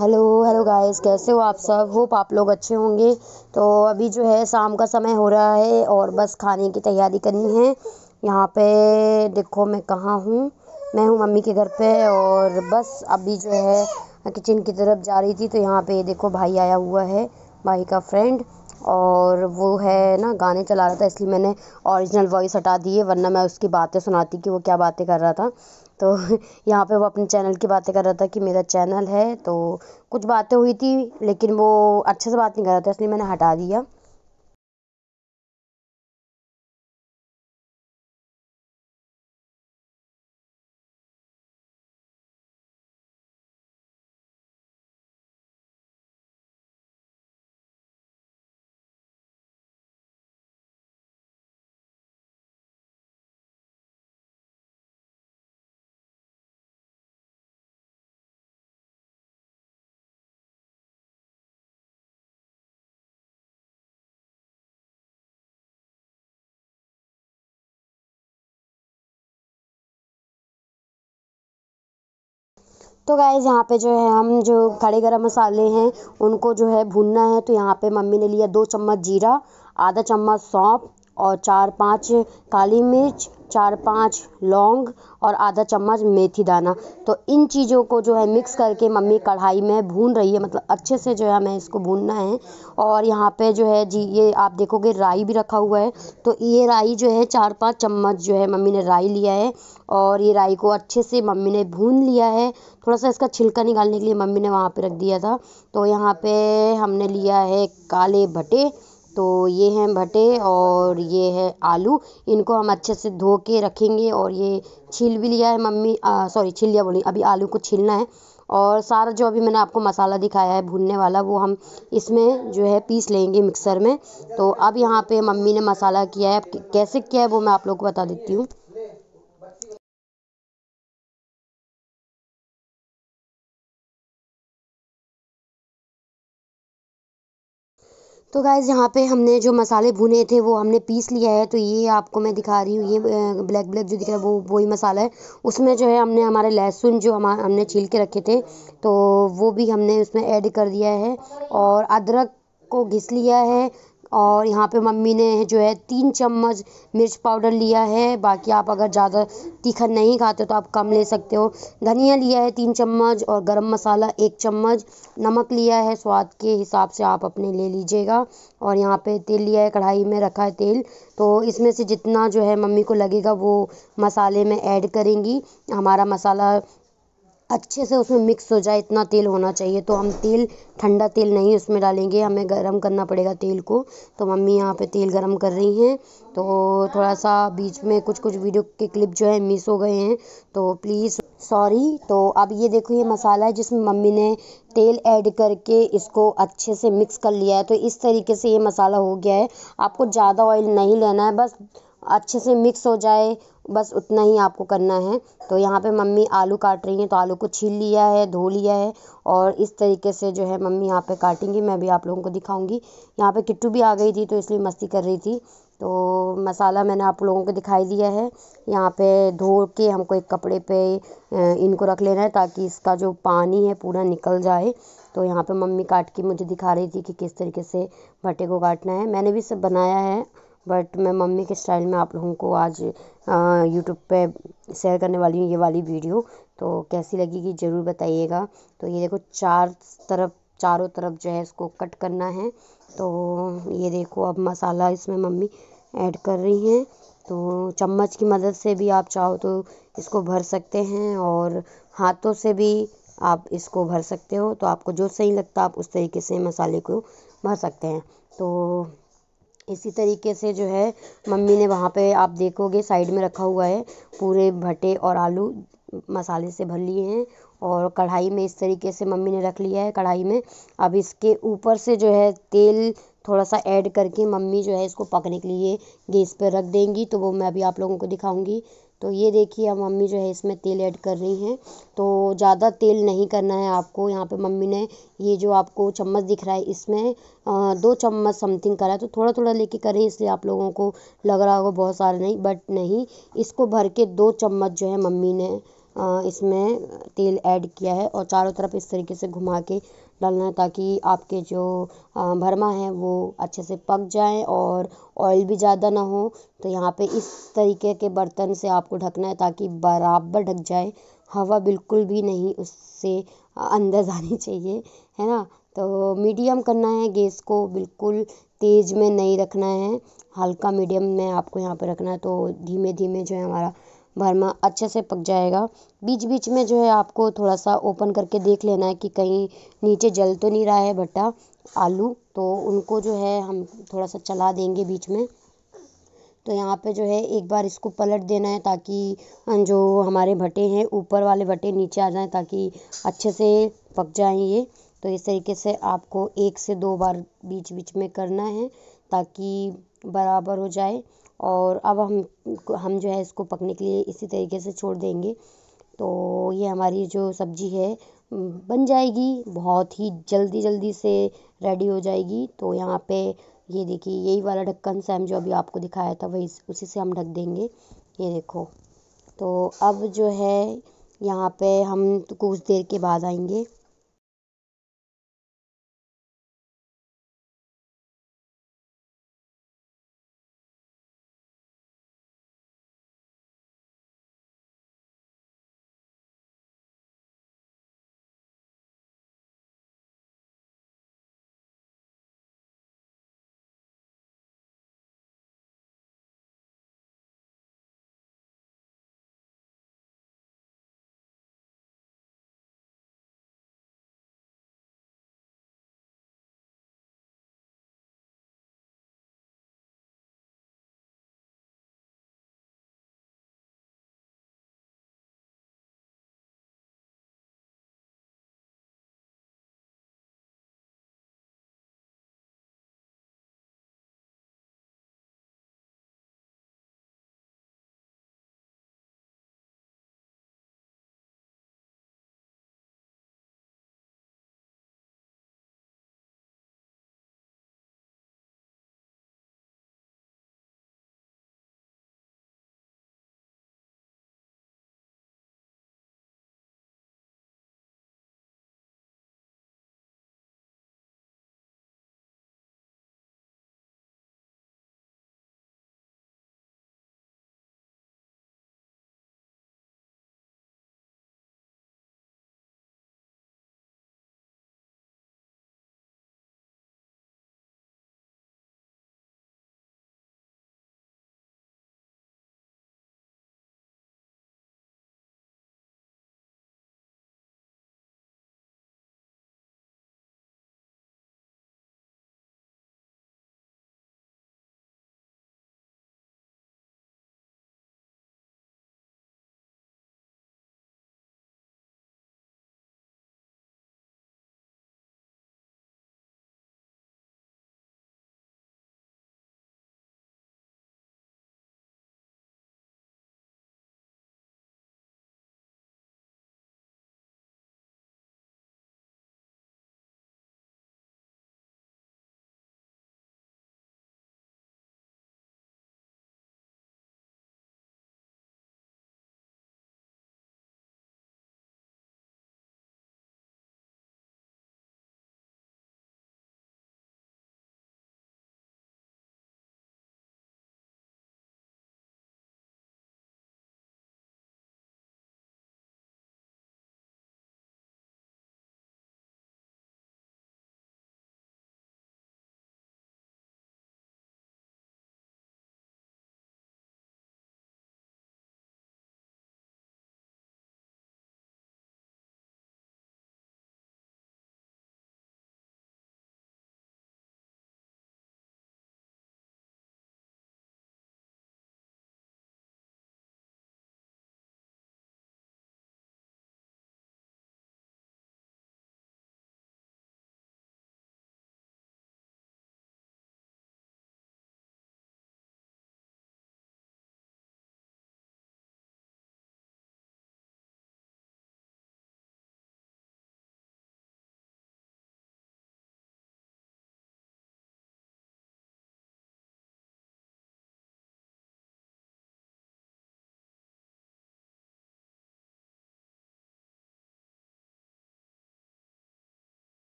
hello hello guys कैसे हो आप सब होप आप लोग अच्छे होंगे तो अभी जो है शाम का समय हो रहा है और बस खाने की तैयारी करनी है यहाँ पे देखो मैं कहाँ हूँ मैं हूँ मम्मी के घर पे और बस अभी जो है किचन की तरफ जा रही थी तो यहाँ पे देखो भाई आया हुआ है भाई का फ्रेंड और वो है ना गाने चला रहा था इसलिए मैंने ओरिजिनल वॉइस हटा दी है वरना मैं उसकी बातें सुनाती कि वो क्या बातें कर रहा था तो यहाँ पे वो अपने चैनल की बातें कर रहा था कि मेरा चैनल है तो कुछ बातें हुई थी लेकिन वो अच्छे से बात नहीं कर रहा था इसलिए मैंने हटा दिया तो गाइज़ यहाँ पे जो है हम जो खड़े गरम मसाले हैं उनको जो है भूनना है तो यहाँ पे मम्मी ने लिया दो चम्मच जीरा आधा चम्मच सौंफ और चार पांच काली मिर्च चार पांच लौंग और आधा चम्मच मेथी दाना तो इन चीज़ों को जो है मिक्स करके मम्मी कढ़ाई में भून रही है मतलब अच्छे से जो है हमें इसको भूनना है और यहाँ पे जो है जी ये आप देखोगे राई भी रखा हुआ है तो ये राई जो है चार पांच चम्मच जो है मम्मी ने राई लिया है और ये राई को अच्छे से मम्मी ने भून लिया है थोड़ा सा इसका छिलका निकालने के लिए मम्मी ने वहाँ पर रख दिया था तो यहाँ पर हमने लिया है काले भटे तो ये हैं भटे और ये है आलू इनको हम अच्छे से धो के रखेंगे और ये छील भी लिया है मम्मी सॉरी छील लिया बोली अभी आलू को छीलना है और सारा जो अभी मैंने आपको मसाला दिखाया है भूनने वाला वो हम इसमें जो है पीस लेंगे मिक्सर में तो अब यहाँ पे मम्मी ने मसाला किया है कैसे किया है वो मैं आप लोग को बता देती हूँ तो गाइज़ यहाँ पे हमने जो मसाले भुने थे वो हमने पीस लिया है तो ये आपको मैं दिखा रही हूँ ये ब्लैक ब्लैक जो दिख रहा है वो वही मसाला है उसमें जो है हमने हमारे लहसुन जो हम हमने छील के रखे थे तो वो भी हमने उसमें ऐड कर दिया है और अदरक को घिस लिया है और यहाँ पे मम्मी ने जो है तीन चम्मच मिर्च पाउडर लिया है बाकी आप अगर ज़्यादा तीखा नहीं खाते तो आप कम ले सकते हो धनिया लिया है तीन चम्मच और गरम मसाला एक चम्मच नमक लिया है स्वाद के हिसाब से आप अपने ले लीजिएगा और यहाँ पे तेल लिया है कढ़ाई में रखा है तेल तो इसमें से जितना जो है मम्मी को लगेगा वो मसाले में ऐड करेंगी हमारा मसाला अच्छे से उसमें मिक्स हो जाए इतना तेल होना चाहिए तो हम तेल ठंडा तेल नहीं उसमें डालेंगे हमें गर्म करना पड़ेगा तेल को तो मम्मी यहाँ पे तेल गर्म कर रही हैं तो थोड़ा सा बीच में कुछ कुछ वीडियो के क्लिप जो है मिस हो गए हैं तो प्लीज़ सॉरी तो अब ये देखो ये मसाला है जिसमें मम्मी ने तेल ऐड करके इसको अच्छे से मिक्स कर लिया है तो इस तरीके से ये मसाला हो गया है आपको ज़्यादा ऑयल नहीं लेना है बस अच्छे से मिक्स हो जाए बस उतना ही आपको करना है तो यहाँ पे मम्मी आलू काट रही हैं तो आलू को छील लिया है धो लिया है और इस तरीके से जो है मम्मी यहाँ पे काटेंगी मैं भी आप लोगों को दिखाऊंगी यहाँ पे किट्टू भी आ गई थी तो इसलिए मस्ती कर रही थी तो मसाला मैंने आप लोगों को दिखाई दिया है यहाँ पे धो के हमको एक कपड़े पे इनको रख लेना है ताकि इसका जो पानी है पूरा निकल जाए तो यहाँ पर मम्मी काट के मुझे दिखा रही थी कि किस तरीके से भट्टे को काटना है मैंने भी सब बनाया है बट मैं मम्मी के स्टाइल में आप लोगों को आज यूट्यूब पे शेयर करने वाली हूँ ये वाली वीडियो तो कैसी लगेगी ज़रूर बताइएगा तो ये देखो चार तरफ चारों तरफ जो है इसको कट करना है तो ये देखो अब मसाला इसमें मम्मी ऐड कर रही हैं तो चम्मच की मदद से भी आप चाहो तो इसको भर सकते हैं और हाथों से भी आप इसको भर सकते हो तो आपको जो सही लगता है आप उस तरीके से मसाले को भर सकते हैं तो इसी तरीके से जो है मम्मी ने वहाँ पे आप देखोगे साइड में रखा हुआ है पूरे भटे और आलू मसाले से भर लिए हैं और कढ़ाई में इस तरीके से मम्मी ने रख लिया है कढ़ाई में अब इसके ऊपर से जो है तेल थोड़ा सा ऐड करके मम्मी जो है इसको पकने के लिए गैस पर रख देंगी तो वो मैं अभी आप लोगों को दिखाऊंगी तो ये देखिए अब मम्मी जो है इसमें तेल ऐड कर रही हैं तो ज़्यादा तेल नहीं करना है आपको यहाँ पे मम्मी ने ये जो आपको चम्मच दिख रहा है इसमें दो चम्मच समथिंग करा है तो थोड़ा थोड़ा लेके करें इसलिए आप लोगों को लग रहा होगा बहुत सारे नहीं बट नहीं इसको भर के दो चम्मच जो है मम्मी ने इसमें तेल ऐड किया है और चारों तरफ इस तरीके से घुमा के डालना है ताकि आपके जो भरमा है वो अच्छे से पक जाए और ऑयल भी ज़्यादा ना हो तो यहाँ पे इस तरीके के बर्तन से आपको ढकना है ताकि बराबर ढक जाए हवा बिल्कुल भी नहीं उससे अंदर जानी चाहिए है ना तो मीडियम करना है गैस को बिल्कुल तेज़ में नहीं रखना है हल्का मीडियम में आपको यहाँ पर रखना है तो धीमे धीमे जो है हमारा भरमा अच्छे से पक जाएगा बीच बीच में जो है आपको थोड़ा सा ओपन करके देख लेना है कि कहीं नीचे जल तो नहीं रहा है भट्टा आलू तो उनको जो है हम थोड़ा सा चला देंगे बीच में तो यहाँ पे जो है एक बार इसको पलट देना है ताकि जो हमारे भट्टे हैं ऊपर वाले भट्टे नीचे आ जाएँ ताकि अच्छे से पक जाए ये तो इस तरीके से आपको एक से दो बार बीच बीच में करना है ताकि बराबर हो जाए और अब हम हम जो है इसको पकने के लिए इसी तरीके से छोड़ देंगे तो ये हमारी जो सब्जी है बन जाएगी बहुत ही जल्दी जल्दी से रेडी हो जाएगी तो यहाँ पे ये देखिए यही वाला ढक्कन से हम जो अभी आपको दिखाया था वही उसी से हम ढक देंगे ये देखो तो अब जो है यहाँ पे हम कुछ देर के बाद आएंगे